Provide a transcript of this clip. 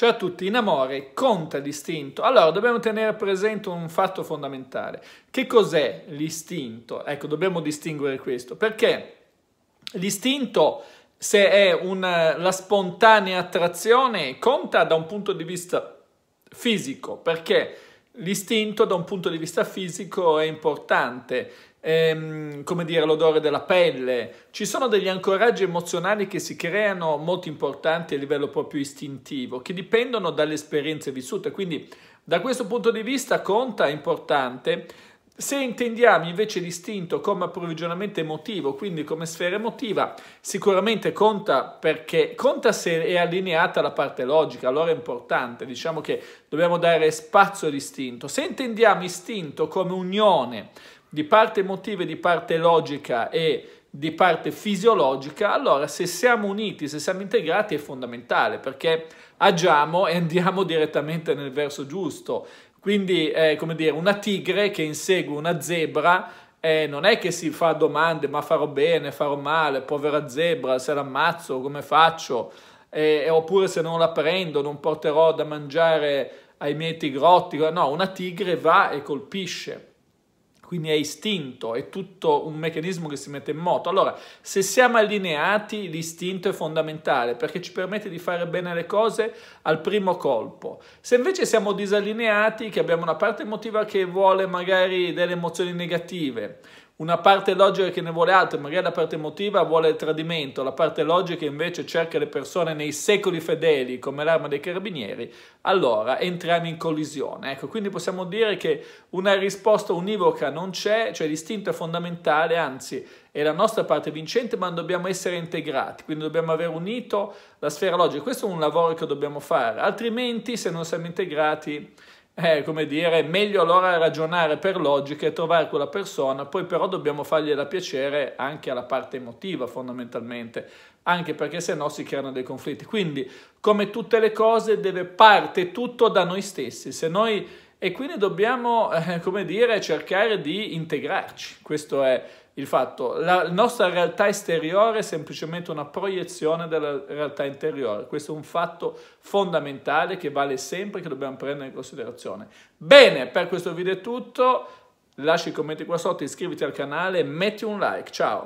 Ciao a tutti, in amore conta l'istinto. Allora, dobbiamo tenere presente un fatto fondamentale. Che cos'è l'istinto? Ecco, dobbiamo distinguere questo, perché l'istinto, se è una, la spontanea attrazione, conta da un punto di vista fisico, perché l'istinto da un punto di vista fisico è importante ehm, come dire, l'odore della pelle. Ci sono degli ancoraggi emozionali che si creano molto importanti a livello proprio istintivo, che dipendono dalle esperienze vissute. Quindi da questo punto di vista conta, è importante. Se intendiamo invece l'istinto come approvvigionamento emotivo, quindi come sfera emotiva, sicuramente conta perché conta se è allineata la parte logica, allora è importante, diciamo che dobbiamo dare spazio all'istinto. Se intendiamo istinto come unione di parte emotiva, di parte logica e di parte fisiologica, allora se siamo uniti, se siamo integrati è fondamentale perché agiamo e andiamo direttamente nel verso giusto. Quindi, eh, come dire, una tigre che insegue una zebra eh, non è che si fa domande ma farò bene, farò male, povera zebra, se l'ammazzo come faccio? Eh, oppure se non la prendo non porterò da mangiare ai miei tigrotti. No, una tigre va e colpisce quindi è istinto, è tutto un meccanismo che si mette in moto. Allora, se siamo allineati, l'istinto è fondamentale perché ci permette di fare bene le cose al primo colpo. Se invece siamo disallineati, che abbiamo una parte emotiva che vuole magari delle emozioni negative, una parte logica che ne vuole altro, magari la parte emotiva vuole il tradimento, la parte logica invece cerca le persone nei secoli fedeli come l'arma dei carabinieri, allora entriamo in collisione. Ecco, quindi possiamo dire che una risposta univoca non c'è, cioè l'istinto è fondamentale, anzi è la nostra parte vincente, ma dobbiamo essere integrati, quindi dobbiamo aver unito la sfera logica. Questo è un lavoro che dobbiamo fare, altrimenti se non siamo integrati eh, come dire, meglio allora ragionare per logica e trovare quella persona, poi però dobbiamo fargliela piacere anche alla parte emotiva fondamentalmente, anche perché se no si creano dei conflitti. Quindi, come tutte le cose, deve parte tutto da noi stessi. Se noi e quindi dobbiamo, eh, come dire, cercare di integrarci. Questo è il fatto. La nostra realtà esteriore è semplicemente una proiezione della realtà interiore. Questo è un fatto fondamentale che vale sempre, che dobbiamo prendere in considerazione. Bene, per questo video è tutto. Lascia i commenti qua sotto, iscriviti al canale, metti un like. Ciao!